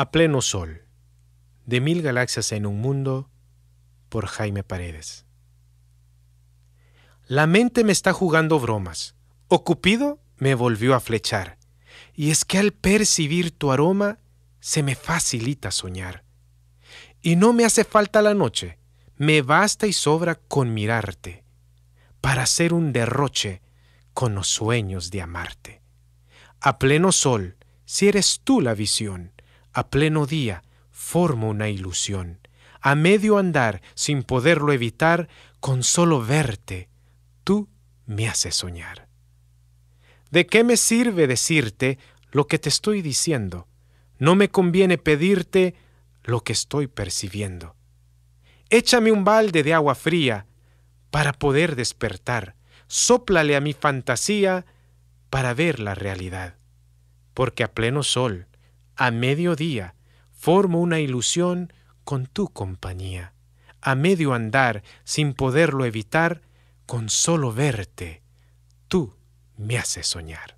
A pleno sol, de mil galaxias en un mundo, por Jaime Paredes. La mente me está jugando bromas. Ocupido me volvió a flechar. Y es que al percibir tu aroma, se me facilita soñar. Y no me hace falta la noche, me basta y sobra con mirarte, para hacer un derroche con los sueños de amarte. A pleno sol, si eres tú la visión, a pleno día, formo una ilusión. A medio andar, sin poderlo evitar, con solo verte, tú me haces soñar. ¿De qué me sirve decirte lo que te estoy diciendo? No me conviene pedirte lo que estoy percibiendo. Échame un balde de agua fría para poder despertar. Sóplale a mi fantasía para ver la realidad. Porque a pleno sol, a mediodía formo una ilusión con tu compañía. A medio andar, sin poderlo evitar, con solo verte, tú me haces soñar.